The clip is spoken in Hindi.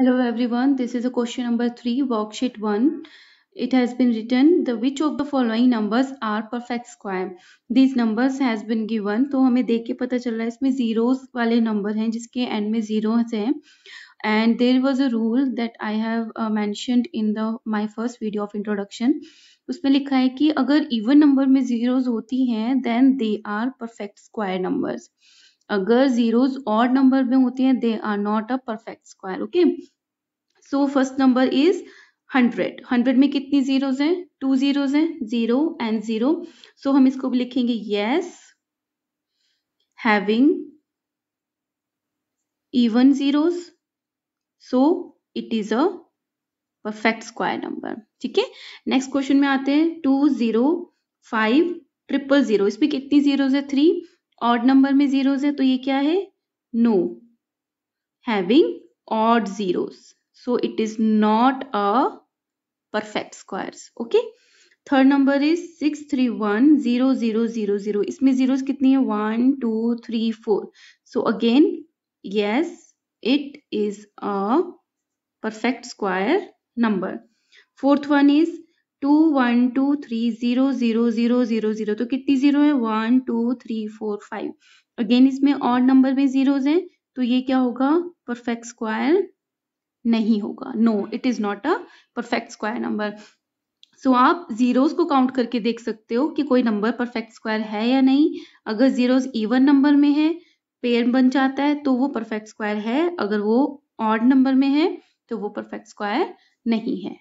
Hello everyone, this is a question number 3, worksheet 1. It has been written the which of the following numbers are perfect square. These numbers has been given. तो हमें देख के पता चल रहा है इसमें zeros वाले number हैं जिसके end में zeros हैं. And there was a rule that I have uh, mentioned in the my first video of introduction. उसमें लिखा है कि अगर even number में zeros होती हैं then they are perfect square numbers. अगर जीरोज ऑड नंबर में होते हैं they are not a perfect square okay so first number is hundred hundred में कितनी जीरोज हैं टू जीरोज हैं जीरो एंड जीरो सो हम इसको भी लिखेंगे yes having even zeros so it is a perfect square number ठीक है नेक्स्ट क्वेश्चन में आते हैं two zero five triple zero इसमें कितनी जीरोज है थ्री ऑड नंबर में जीरोज है तो ये क्या है no having odd zeros so it is not a perfect squares okay third number is six three one zero zero zero zero इसमें जीरोज कितनी है one two three four so again yes it is a perfect square number fourth one is two one two three zero zero zero zero zero तो कितनी जीरो है one two three four five again इसमें और नंबर में जीरोज हैं तो ये क्या होगा परफेक्ट स्क्वायर नहीं होगा no it is not a perfect square number so आप जीरोज को काउंट करके देख सकते हो कि कोई नंबर परफेक्ट स्क्वायर है या नहीं अगर जीरोज इवन नंबर में है पेयर बन जाता है तो वो परफेक्ट स्क्वायर है अगर वो ऑड नंबर में है तो वो परफेक्ट स्क्वायर नहीं है